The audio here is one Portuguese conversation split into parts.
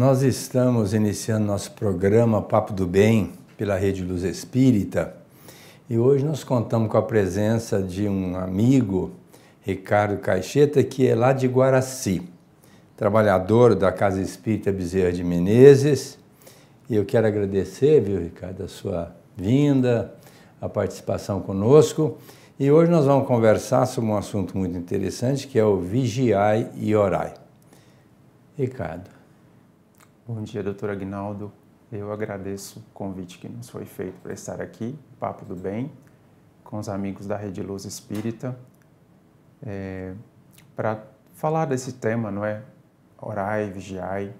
Nós estamos iniciando nosso programa Papo do Bem pela Rede Luz Espírita e hoje nós contamos com a presença de um amigo, Ricardo Caixeta, que é lá de Guaraci, trabalhador da Casa Espírita Bezerra de Menezes. E eu quero agradecer, viu, Ricardo, a sua vinda, a participação conosco. E hoje nós vamos conversar sobre um assunto muito interessante que é o vigiai e orai. Ricardo, Bom dia, doutor Agnaldo. Eu agradeço o convite que nos foi feito para estar aqui, Papo do Bem, com os amigos da Rede Luz Espírita, é, para falar desse tema, não é? Orai, vigiai,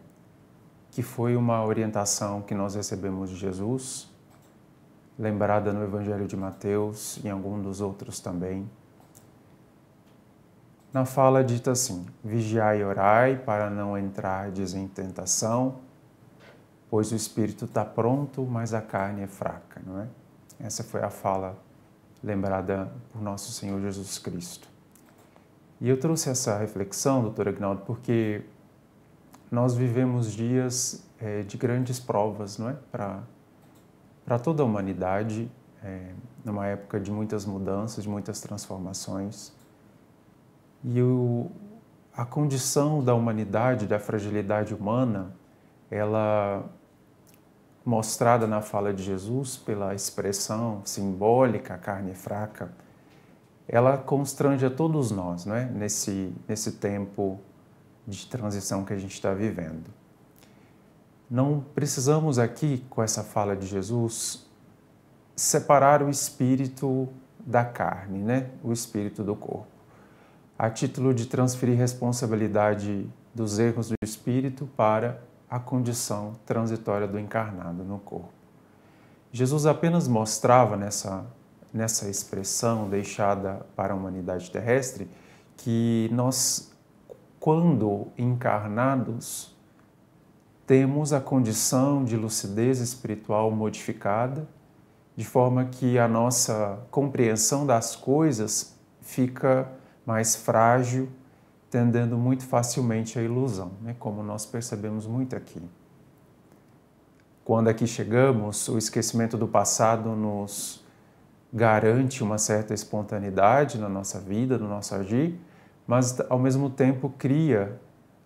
que foi uma orientação que nós recebemos de Jesus, lembrada no Evangelho de Mateus e em algum dos outros também. Na fala dita assim: Vigiai e orai para não entrardes em tentação, pois o espírito está pronto, mas a carne é fraca, não é? Essa foi a fala lembrada por nosso Senhor Jesus Cristo. E eu trouxe essa reflexão, doutor Agnaldo, porque nós vivemos dias é, de grandes provas, não é? Para toda a humanidade, é, numa época de muitas mudanças, de muitas transformações. E o, a condição da humanidade, da fragilidade humana, ela mostrada na fala de Jesus pela expressão simbólica, carne fraca, ela constrange a todos nós, não é? Nesse nesse tempo de transição que a gente está vivendo. Não precisamos aqui com essa fala de Jesus separar o espírito da carne, né? O espírito do corpo a título de transferir responsabilidade dos erros do espírito para a condição transitória do encarnado no corpo. Jesus apenas mostrava nessa, nessa expressão deixada para a humanidade terrestre que nós, quando encarnados, temos a condição de lucidez espiritual modificada, de forma que a nossa compreensão das coisas fica mais frágil, tendendo muito facilmente à ilusão, né? como nós percebemos muito aqui. Quando aqui chegamos, o esquecimento do passado nos garante uma certa espontaneidade na nossa vida, no nosso agir, mas ao mesmo tempo cria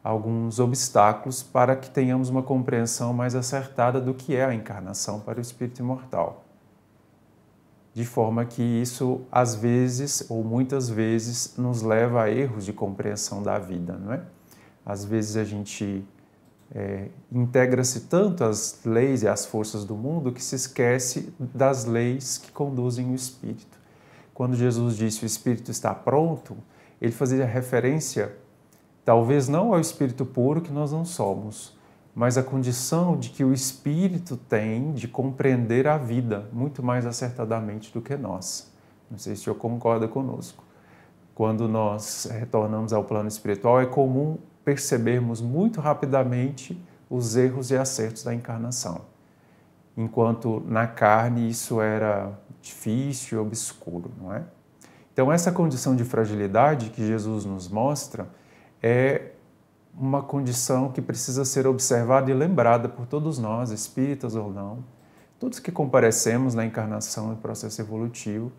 alguns obstáculos para que tenhamos uma compreensão mais acertada do que é a encarnação para o espírito imortal de forma que isso às vezes ou muitas vezes nos leva a erros de compreensão da vida, não é? Às vezes a gente é, integra-se tanto às leis e às forças do mundo que se esquece das leis que conduzem o espírito. Quando Jesus disse o espírito está pronto, ele fazia referência talvez não ao espírito puro que nós não somos, mas a condição de que o espírito tem de compreender a vida muito mais acertadamente do que nós. Não sei se o senhor concorda conosco. Quando nós eh, retornamos ao plano espiritual, é comum percebermos muito rapidamente os erros e acertos da encarnação. Enquanto na carne isso era difícil, e obscuro, não é? Então, essa condição de fragilidade que Jesus nos mostra é uma condição que precisa ser observada e lembrada por todos nós, espíritas ou não, todos que comparecemos na encarnação e processo evolutivo,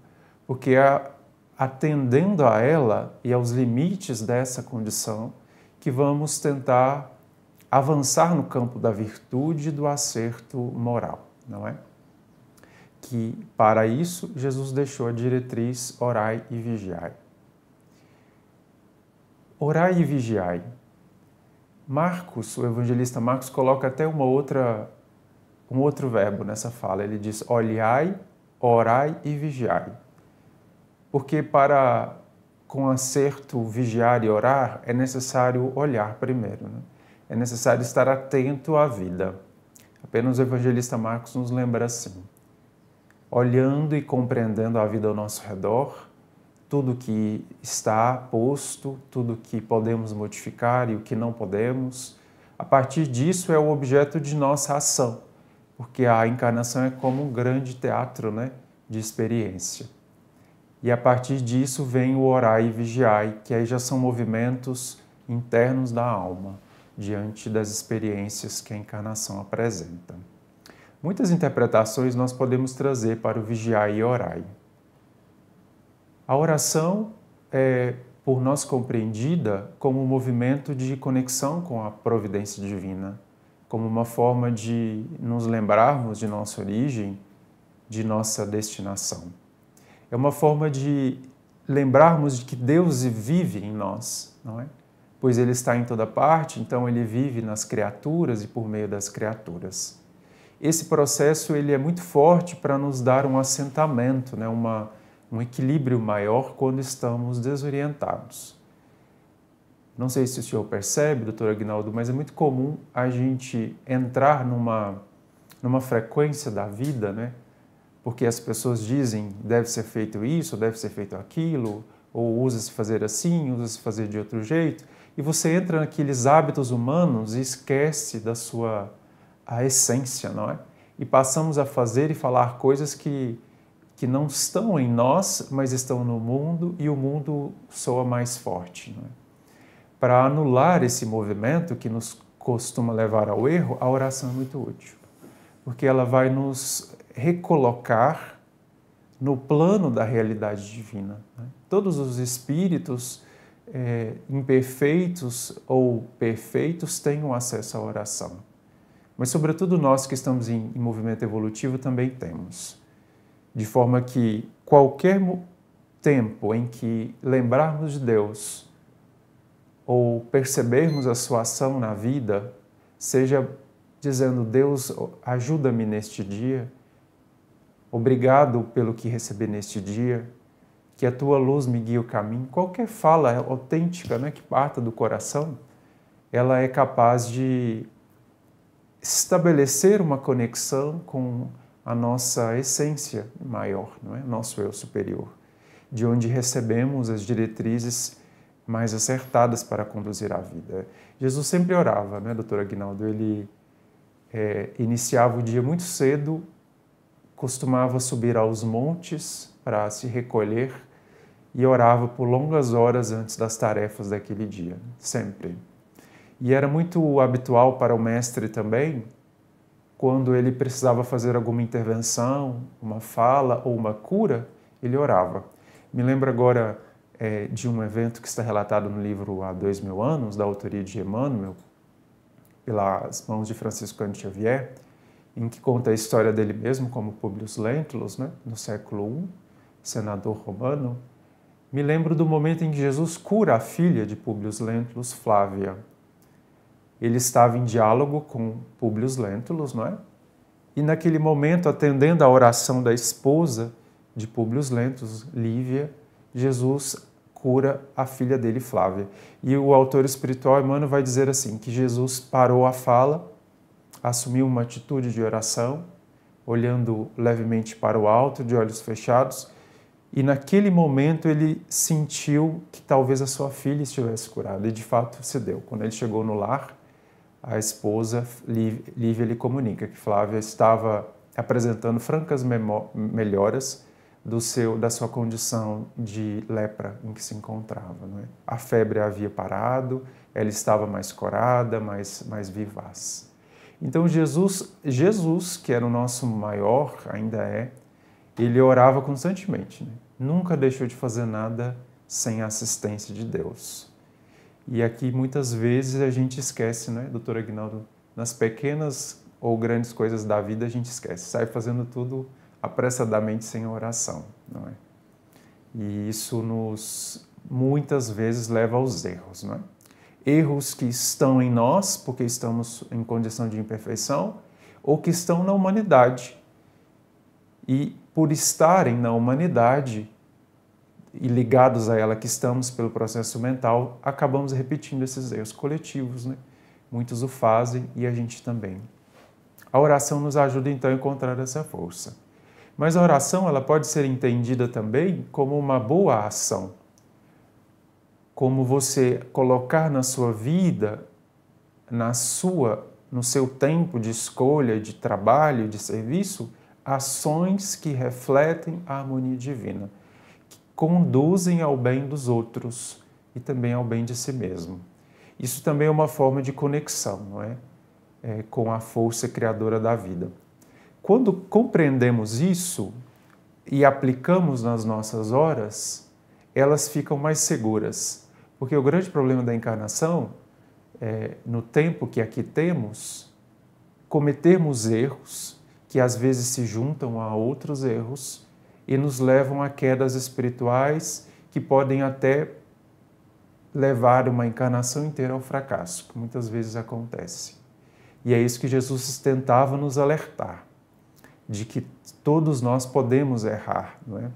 porque a, atendendo a ela e aos limites dessa condição, que vamos tentar avançar no campo da virtude e do acerto moral, não é? Que para isso Jesus deixou a diretriz orai e vigiai. Orai e vigiai Marcos, o evangelista Marcos, coloca até uma outra, um outro verbo nessa fala. Ele diz: olhai, orai e vigiai. Porque para com acerto vigiar e orar, é necessário olhar primeiro, né? é necessário estar atento à vida. Apenas o evangelista Marcos nos lembra assim: olhando e compreendendo a vida ao nosso redor, tudo que está posto, tudo que podemos modificar e o que não podemos. A partir disso é o objeto de nossa ação, porque a encarnação é como um grande teatro né, de experiência. E a partir disso vem o orai e vigiai, que aí já são movimentos internos da alma diante das experiências que a encarnação apresenta. Muitas interpretações nós podemos trazer para o vigiai e orai. A oração é, por nós, compreendida como um movimento de conexão com a providência divina, como uma forma de nos lembrarmos de nossa origem, de nossa destinação. É uma forma de lembrarmos de que Deus vive em nós, não é? Pois ele está em toda parte, então ele vive nas criaturas e por meio das criaturas. Esse processo ele é muito forte para nos dar um assentamento, né? uma um equilíbrio maior quando estamos desorientados. Não sei se o senhor percebe, doutor Agnaldo, mas é muito comum a gente entrar numa, numa frequência da vida, né? Porque as pessoas dizem deve ser feito isso, deve ser feito aquilo, ou usa-se fazer assim, usa-se fazer de outro jeito, e você entra naqueles hábitos humanos e esquece da sua a essência, não é? E passamos a fazer e falar coisas que que não estão em nós, mas estão no mundo e o mundo soa mais forte. É? Para anular esse movimento que nos costuma levar ao erro, a oração é muito útil, porque ela vai nos recolocar no plano da realidade divina. Né? Todos os espíritos é, imperfeitos ou perfeitos tenham acesso à oração, mas, sobretudo, nós que estamos em, em movimento evolutivo também temos de forma que qualquer tempo em que lembrarmos de Deus ou percebermos a sua ação na vida, seja dizendo: Deus, ajuda-me neste dia, obrigado pelo que recebi neste dia, que a tua luz me guie o caminho. Qualquer fala autêntica né, que parta do coração, ela é capaz de estabelecer uma conexão com a nossa essência maior, não é? nosso eu superior, de onde recebemos as diretrizes mais acertadas para conduzir a vida. Jesus sempre orava, né, doutor Aguinaldo? Ele é, iniciava o dia muito cedo, costumava subir aos montes para se recolher e orava por longas horas antes das tarefas daquele dia, sempre. E era muito habitual para o mestre também quando ele precisava fazer alguma intervenção, uma fala ou uma cura, ele orava. Me lembro agora é, de um evento que está relatado no livro Há Dois Mil Anos, da autoria de Emmanuel, pelas mãos de Francisco Xavier, em que conta a história dele mesmo como Publius Lentulus, né, no século I, senador romano, me lembro do momento em que Jesus cura a filha de Publius Lentulus, Flávia ele estava em diálogo com Públio Lentulus, não é? E naquele momento, atendendo à oração da esposa de Públio Lentulus, Lívia, Jesus cura a filha dele, Flávia. E o autor espiritual Emmanuel vai dizer assim, que Jesus parou a fala, assumiu uma atitude de oração, olhando levemente para o alto, de olhos fechados, e naquele momento ele sentiu que talvez a sua filha estivesse curada, e de fato se deu. Quando ele chegou no lar, a esposa Lívia lhe comunica que Flávia estava apresentando francas melhoras do seu, da sua condição de lepra em que se encontrava. É? A febre havia parado, ela estava mais corada, mais, mais vivaz. Então Jesus, Jesus, que era o nosso maior, ainda é, ele orava constantemente. Né? Nunca deixou de fazer nada sem a assistência de Deus. E aqui muitas vezes a gente esquece, né, doutor Agnaldo? Nas pequenas ou grandes coisas da vida a gente esquece, sai fazendo tudo apressadamente sem oração, não é? E isso nos muitas vezes leva aos erros, não é? Erros que estão em nós, porque estamos em condição de imperfeição, ou que estão na humanidade. E por estarem na humanidade, e ligados a ela que estamos pelo processo mental, acabamos repetindo esses erros coletivos. Né? Muitos o fazem e a gente também. A oração nos ajuda então a encontrar essa força. Mas a oração ela pode ser entendida também como uma boa ação, como você colocar na sua vida, na sua, no seu tempo de escolha, de trabalho, de serviço, ações que refletem a harmonia divina conduzem ao bem dos outros e também ao bem de si mesmo. Isso também é uma forma de conexão, não é? é com a força criadora da vida. Quando compreendemos isso e aplicamos nas nossas horas, elas ficam mais seguras. Porque o grande problema da encarnação é, no tempo que aqui temos, cometermos erros que às vezes se juntam a outros erros e nos levam a quedas espirituais que podem até levar uma encarnação inteira ao fracasso, que muitas vezes acontece. E é isso que Jesus tentava nos alertar, de que todos nós podemos errar, não é?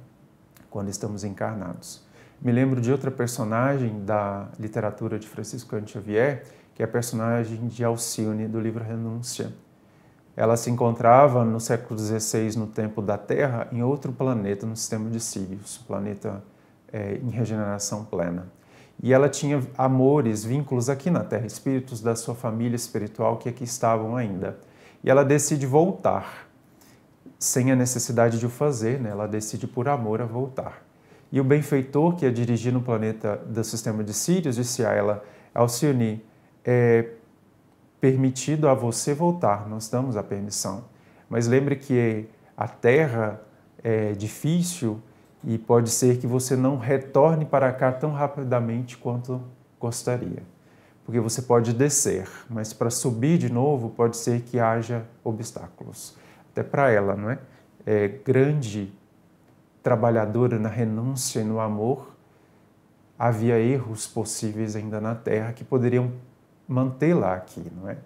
Quando estamos encarnados. Me lembro de outra personagem da literatura de Francisco Xavier, que é a personagem de Alcione do livro Renúncia ela se encontrava no século XVI, no tempo da Terra, em outro planeta no sistema de Sirius, planeta é, em regeneração plena. E ela tinha amores, vínculos aqui na Terra, espíritos da sua família espiritual que aqui estavam ainda. E ela decide voltar, sem a necessidade de o fazer, né? ela decide por amor a voltar. E o benfeitor que ia dirigir no planeta do sistema de Sirius disse a ela, Alcione, é, permitido a você voltar, nós damos a permissão. Mas lembre que a terra é difícil e pode ser que você não retorne para cá tão rapidamente quanto gostaria. Porque você pode descer, mas para subir de novo pode ser que haja obstáculos. Até para ela, não é? é grande trabalhadora na renúncia e no amor, havia erros possíveis ainda na terra que poderiam mantê-la aqui, não é?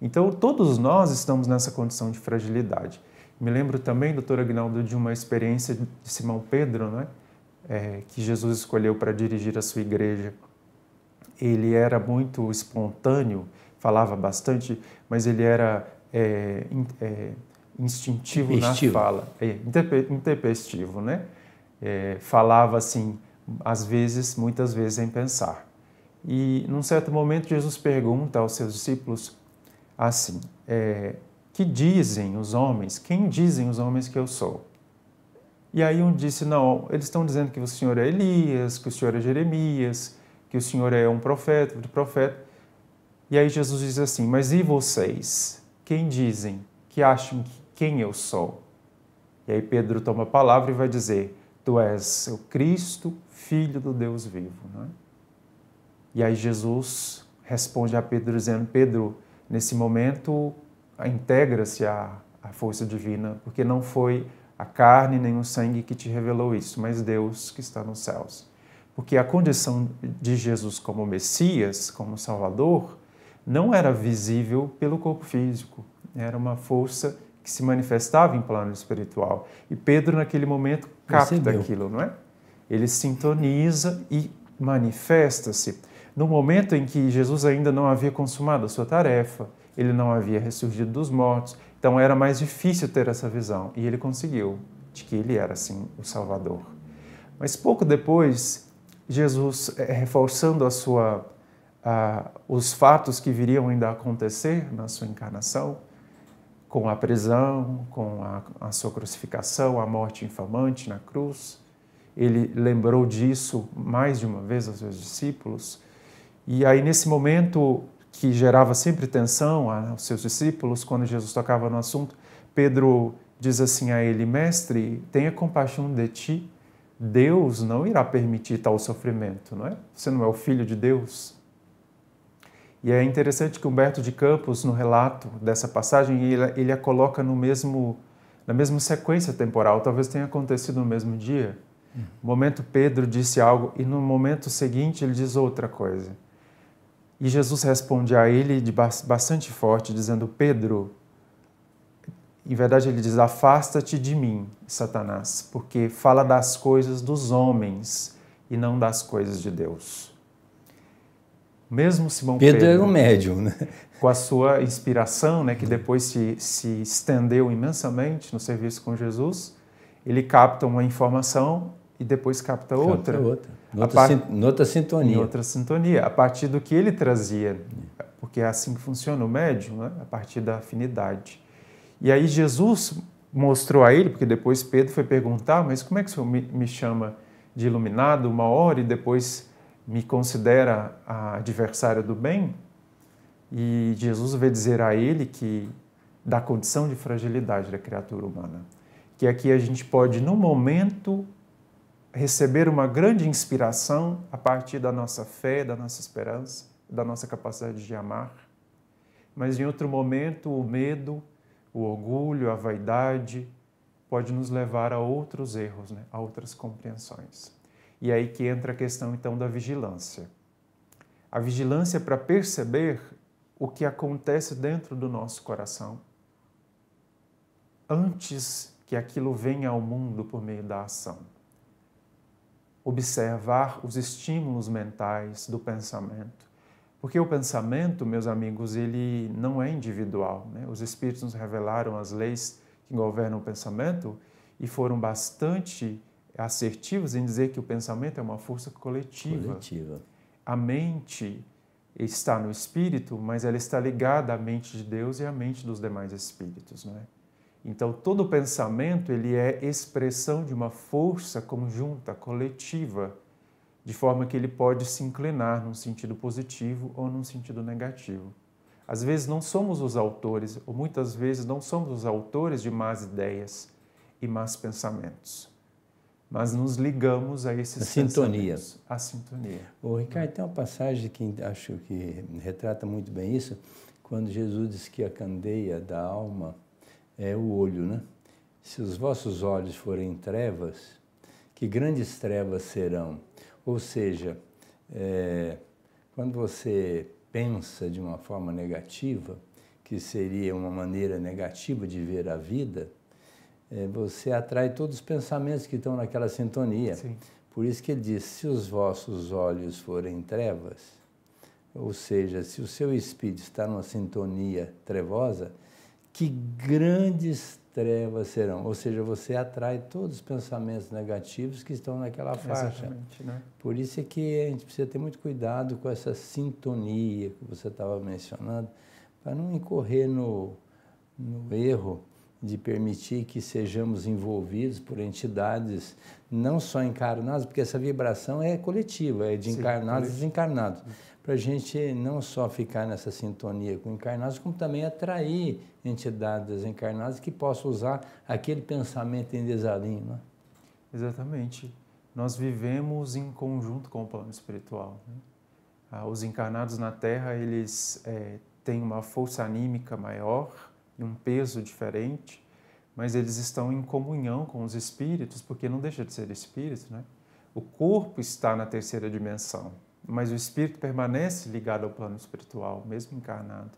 Então, todos nós estamos nessa condição de fragilidade. Me lembro também, doutor Agnaldo, de uma experiência de Simão Pedro, né? É, que Jesus escolheu para dirigir a sua igreja. Ele era muito espontâneo, falava bastante, mas ele era é, é, instintivo na fala, é, intempestivo, né? É, falava assim, às vezes, muitas vezes, em pensar. E num certo momento Jesus pergunta aos seus discípulos assim: é, que dizem os homens? Quem dizem os homens que eu sou? E aí um disse: não, eles estão dizendo que o senhor é Elias, que o senhor é Jeremias, que o senhor é um profeta, outro profeta. E aí Jesus diz assim: mas e vocês? Quem dizem? Que acham que quem eu sou? E aí Pedro toma a palavra e vai dizer: Tu és o Cristo, Filho do Deus vivo. Não é? E aí Jesus responde a Pedro dizendo: Pedro, nesse momento integra-se a, a força divina, porque não foi a carne nem o sangue que te revelou isso, mas Deus que está nos céus. Porque a condição de Jesus como Messias, como Salvador, não era visível pelo corpo físico, era uma força que se manifestava em plano espiritual. E Pedro, naquele momento, capta Recebeu. aquilo, não é? Ele sintoniza e manifesta-se no momento em que Jesus ainda não havia consumado a sua tarefa, ele não havia ressurgido dos mortos, então era mais difícil ter essa visão. E ele conseguiu, de que ele era, sim, o Salvador. Mas pouco depois, Jesus, eh, reforçando a sua, a, os fatos que viriam ainda a acontecer na sua encarnação, com a prisão, com a, a sua crucificação, a morte infamante na cruz, ele lembrou disso mais de uma vez aos seus discípulos e aí, nesse momento que gerava sempre tensão aos seus discípulos, quando Jesus tocava no assunto, Pedro diz assim a ele: Mestre, tenha compaixão de ti. Deus não irá permitir tal sofrimento, não é? Você não é o filho de Deus. E é interessante que Humberto de Campos, no relato dessa passagem, ele, ele a coloca no mesmo, na mesma sequência temporal, talvez tenha acontecido no mesmo dia. Hum. No momento Pedro disse algo e no momento seguinte ele diz outra coisa. E Jesus responde a ele de bastante forte, dizendo: Pedro, em verdade ele diz: Afasta-te de mim, Satanás, porque fala das coisas dos homens e não das coisas de Deus. Mesmo Simão Pedro, Pedro era um médium, né? Com a sua inspiração, né, que depois se, se estendeu imensamente no serviço com Jesus, ele capta uma informação e depois capta, capta outra. outra. Noutra, par... sin... Noutra sintonia. Em outra sintonia, a partir do que ele trazia. Porque é assim que funciona o médium, né? a partir da afinidade. E aí Jesus mostrou a ele, porque depois Pedro foi perguntar, mas como é que o senhor me chama de iluminado uma hora e depois me considera a adversária do bem? E Jesus veio dizer a ele que da condição de fragilidade da criatura humana, que aqui a gente pode no momento receber uma grande inspiração a partir da nossa fé, da nossa esperança, da nossa capacidade de amar. Mas em outro momento, o medo, o orgulho, a vaidade pode nos levar a outros erros, né? a outras compreensões. E é aí que entra a questão então da vigilância. A vigilância para perceber o que acontece dentro do nosso coração antes que aquilo venha ao mundo por meio da ação observar os estímulos mentais do pensamento. Porque o pensamento, meus amigos, ele não é individual. Né? Os Espíritos nos revelaram as leis que governam o pensamento e foram bastante assertivos em dizer que o pensamento é uma força coletiva. coletiva. A mente está no espírito, mas ela está ligada à mente de Deus e à mente dos demais espíritos. Não é? Então, todo pensamento ele é expressão de uma força conjunta, coletiva, de forma que ele pode se inclinar num sentido positivo ou num sentido negativo. Às vezes não somos os autores, ou muitas vezes não somos os autores de más ideias e más pensamentos. Mas nos ligamos a esses a sintonia. A sintonia. O Ricardo tem uma passagem que acho que retrata muito bem isso, quando Jesus diz que a candeia da alma é o olho, né? Se os vossos olhos forem trevas, que grandes trevas serão. Ou seja, é, quando você pensa de uma forma negativa, que seria uma maneira negativa de ver a vida, é, você atrai todos os pensamentos que estão naquela sintonia. Sim. Por isso que ele diz: se os vossos olhos forem trevas, ou seja, se o seu espírito está numa sintonia trevosa, que grandes trevas serão. Ou seja, você atrai todos os pensamentos negativos que estão naquela faixa. Né? Por isso é que a gente precisa ter muito cuidado com essa sintonia que você estava mencionando, para não incorrer no, no erro de permitir que sejamos envolvidos por entidades não só encarnadas, porque essa vibração é coletiva, é de Sim, encarnados e desencarnados para a gente não só ficar nessa sintonia com encarnados, como também atrair entidades encarnadas que possam usar aquele pensamento em desalinho. Né? Exatamente. Nós vivemos em conjunto com o plano espiritual. Né? Ah, os encarnados na Terra, eles é, têm uma força anímica maior e um peso diferente, mas eles estão em comunhão com os espíritos, porque não deixa de ser espírito, né? O corpo está na terceira dimensão, mas o espírito permanece ligado ao plano espiritual, mesmo encarnado.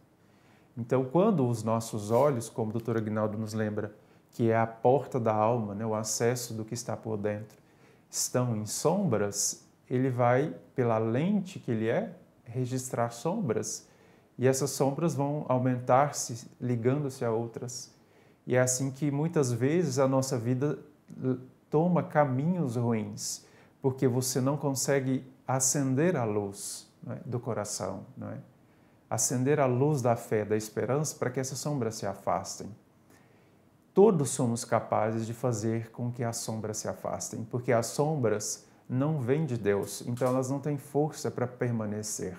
Então, quando os nossos olhos, como o doutor Agnaldo nos lembra, que é a porta da alma, né, o acesso do que está por dentro, estão em sombras, ele vai, pela lente que ele é, registrar sombras. E essas sombras vão aumentar-se, ligando-se a outras. E é assim que muitas vezes a nossa vida toma caminhos ruins porque você não consegue acender a luz é? do coração, é? acender a luz da fé, da esperança, para que essas sombras se afastem. Todos somos capazes de fazer com que as sombras se afastem, porque as sombras não vêm de Deus, então elas não têm força para permanecer,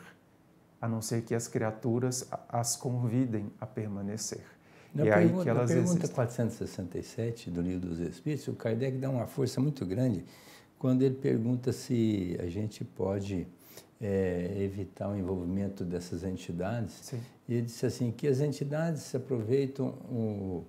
a não ser que as criaturas as convidem a permanecer. Na, é pergunta, na pergunta existem. 467 do Livro dos Espíritos, o Kardec dá uma força muito grande quando ele pergunta se a gente pode é, evitar o envolvimento dessas entidades, Sim. ele disse assim que as entidades se aproveitam o,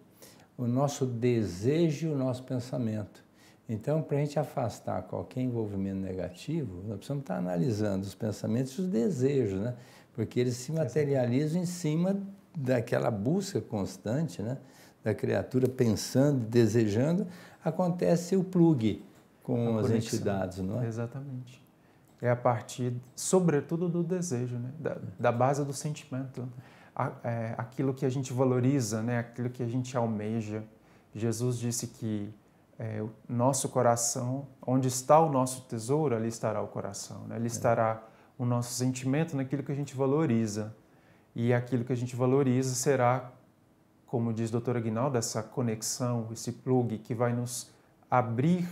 o nosso desejo e o nosso pensamento. Então, para a gente afastar qualquer envolvimento negativo, nós precisamos estar analisando os pensamentos e os desejos, né? Porque eles se materializam em cima daquela busca constante, né? Da criatura pensando, desejando, acontece o plugue com as entidades, não é? Exatamente. É a partir, sobretudo, do desejo, né? da, da base do sentimento. A, é, aquilo que a gente valoriza, né? aquilo que a gente almeja. Jesus disse que é, o nosso coração, onde está o nosso tesouro, ali estará o coração. Né? Ali é. estará o nosso sentimento naquilo que a gente valoriza. E aquilo que a gente valoriza será, como diz o doutor Aguinaldo, essa conexão, esse plug que vai nos abrir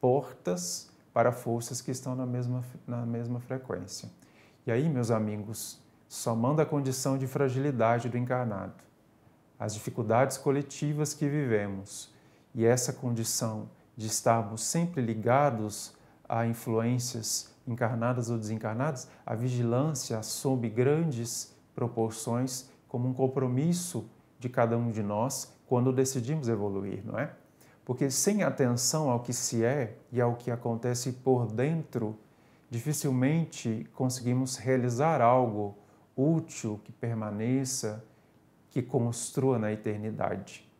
portas para forças que estão na mesma, na mesma frequência. E aí, meus amigos, somando a condição de fragilidade do encarnado, as dificuldades coletivas que vivemos e essa condição de estarmos sempre ligados a influências encarnadas ou desencarnadas, a vigilância assume grandes proporções como um compromisso de cada um de nós quando decidimos evoluir, não é? Porque sem atenção ao que se é e ao que acontece por dentro, dificilmente conseguimos realizar algo útil que permaneça, que construa na eternidade.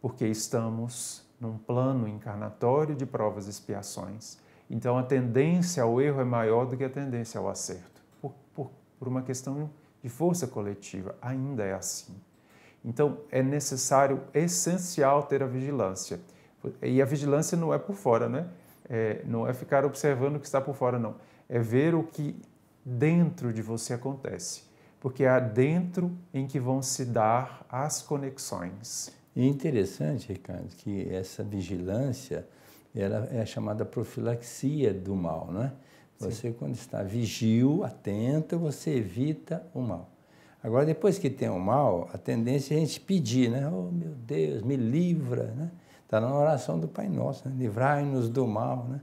Porque estamos num plano encarnatório de provas e expiações. Então a tendência ao erro é maior do que a tendência ao acerto, por, por, por uma questão de força coletiva. Ainda é assim. Então é necessário, essencial, ter a vigilância. E a vigilância não é por fora, né? É, não é ficar observando o que está por fora, não. É ver o que dentro de você acontece. Porque é dentro em que vão se dar as conexões. E é interessante, Ricardo, que essa vigilância ela é chamada profilaxia do mal, né? Você, Sim. quando está vigil, atento, você evita o mal. Agora, depois que tem o mal, a tendência é a gente pedir, né? Oh, meu Deus, me livra, né? Está na oração do Pai Nosso, né? livrai-nos do mal. Né?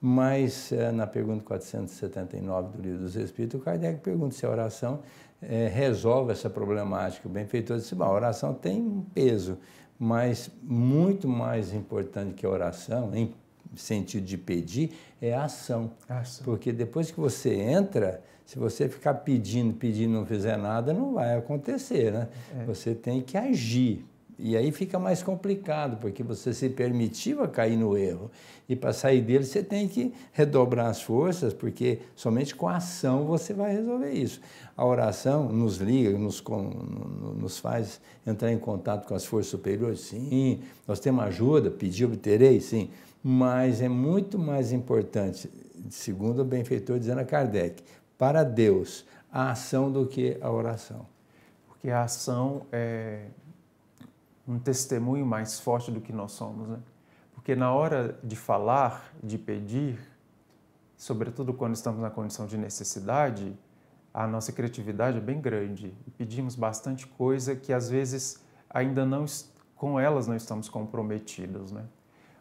Mas eh, na pergunta 479 do Livro dos Espíritos, Kardec pergunta se a oração é, resolve essa problemática. O benfeitor disse: Bom, a oração tem um peso, mas muito mais importante que a oração, em sentido de pedir, é a ação. A ação. Porque depois que você entra, se você ficar pedindo, pedindo, não fizer nada, não vai acontecer, né? É. Você tem que agir e aí fica mais complicado, porque você se permitiu a cair no erro. E para sair dele, você tem que redobrar as forças, porque somente com a ação você vai resolver isso. A oração nos liga, nos, nos faz entrar em contato com as forças superiores, sim. Nós temos ajuda, pedir, obterei, sim. Mas é muito mais importante, segundo o benfeitor dizendo a Kardec, para Deus, a ação do que a oração. Porque a ação é um testemunho mais forte do que nós somos, né? Porque na hora de falar, de pedir, sobretudo quando estamos na condição de necessidade, a nossa criatividade é bem grande e pedimos bastante coisa que às vezes ainda não com elas não estamos comprometidos, né?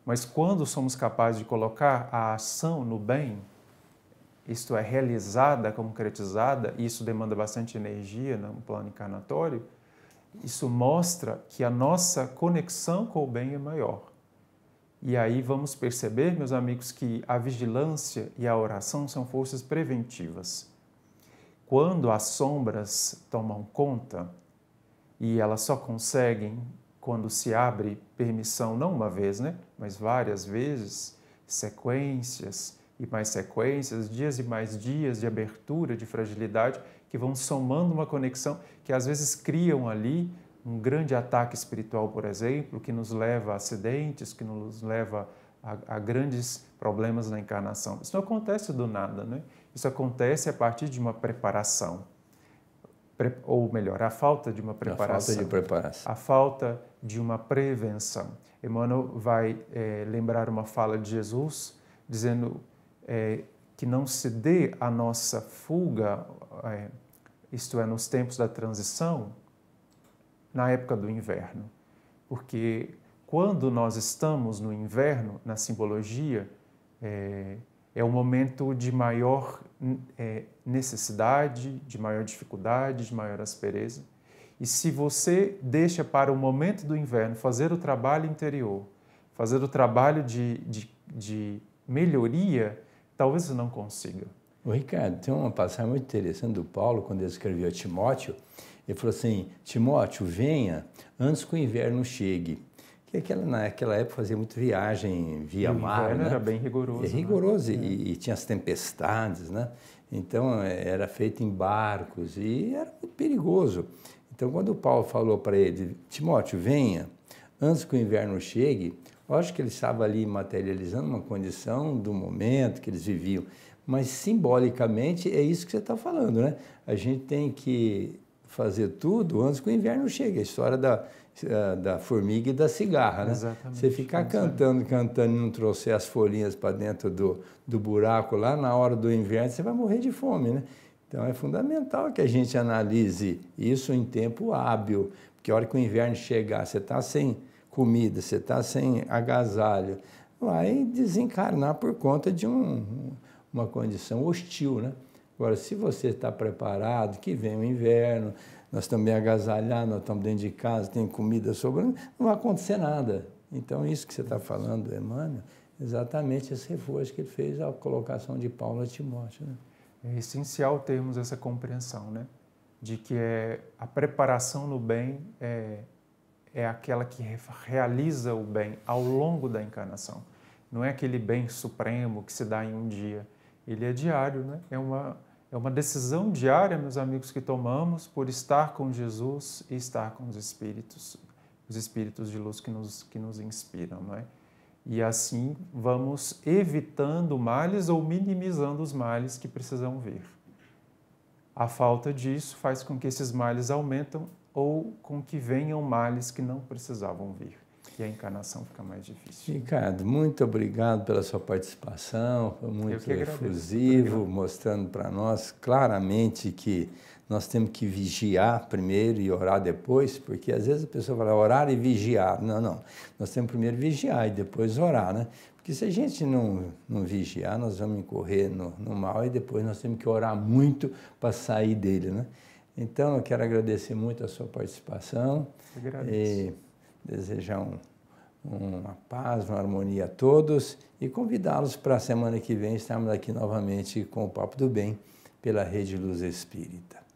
Mas quando somos capazes de colocar a ação no bem, isto é realizada, concretizada, e isso demanda bastante energia no né? plano encarnatório, isso mostra que a nossa conexão com o bem é maior. E aí vamos perceber, meus amigos, que a vigilância e a oração são forças preventivas. Quando as sombras tomam conta, e elas só conseguem quando se abre permissão, não uma vez, né? Mas várias vezes, sequências e mais sequências, dias e mais dias de abertura, de fragilidade, que vão somando uma conexão que às vezes criam ali um grande ataque espiritual, por exemplo, que nos leva a acidentes, que nos leva a, a grandes problemas na encarnação. Isso não acontece do nada, né? Isso acontece a partir de uma preparação. Pre ou melhor, a falta de uma preparação. A falta de preparação. A falta de uma prevenção. Emmanuel vai é, lembrar uma fala de Jesus dizendo: é, que não se dê a nossa fuga, é, isto é, nos tempos da transição, na época do inverno. Porque quando nós estamos no inverno, na simbologia, é, é um momento de maior é, necessidade, de maior dificuldade, de maior aspereza. E se você deixa para o momento do inverno fazer o trabalho interior, fazer o trabalho de, de, de melhoria, talvez não consiga. O Ricardo, tem uma passagem muito interessante do Paulo, quando ele escreveu a Timóteo, ele falou assim, Timóteo, venha antes que o inverno chegue. Que é aquela, naquela época fazia muito viagem via mar. né? era bem rigoroso. É né? rigoroso né? e, é. e tinha as tempestades, né? Então é, era feito em barcos e era muito perigoso. Então quando o Paulo falou para ele, Timóteo, venha, antes que o inverno chegue, acho que ele estava ali materializando uma condição do momento que eles viviam, mas simbolicamente é isso que você está falando, né? A gente tem que fazer tudo antes que o inverno chegue. A história da, eh, da formiga e da cigarra, né? Exatamente. Você ficar é cantando, cantando e não trouxer as folhinhas para dentro do, do buraco lá, na hora do inverno você vai morrer de fome, né? Então é fundamental que a gente analise isso em tempo hábil, porque a hora que o inverno chegar, você está sem comida, você está sem agasalho, vai desencarnar por conta de um, uma condição hostil, né? Agora, se você está preparado, que vem o inverno, nós estamos bem agasalhados, nós estamos dentro de casa, tem comida sobrando, não vai acontecer nada. Então, isso que você está falando, Emmanuel, exatamente esse reforço que ele fez à colocação de Paulo a Timóteo. Né? É essencial termos essa compreensão, né? De que é, a preparação no bem é é aquela que realiza o bem ao longo da encarnação. Não é aquele bem supremo que se dá em um dia. Ele é diário, né? é, uma, é uma decisão diária, meus amigos, que tomamos por estar com Jesus e estar com os Espíritos, os Espíritos de luz que nos, que nos inspiram. Não é? E assim vamos evitando males ou minimizando os males que precisam vir. A falta disso faz com que esses males aumentam ou com que venham males que não precisavam vir. E a encarnação fica mais difícil. Ricardo, muito obrigado pela sua participação, foi muito efusivo, mostrando para nós claramente que nós temos que vigiar primeiro e orar depois, porque às vezes a pessoa fala orar e vigiar. Não, não. Nós temos primeiro vigiar e depois orar, né? Porque se a gente não, não vigiar, nós vamos incorrer no, no mal e depois nós temos que orar muito para sair dele, né? Então, eu quero agradecer muito a sua participação e desejar um, uma paz, uma harmonia a todos e convidá-los para a semana que vem estarmos aqui novamente com o Papo do Bem pela Rede Luz Espírita.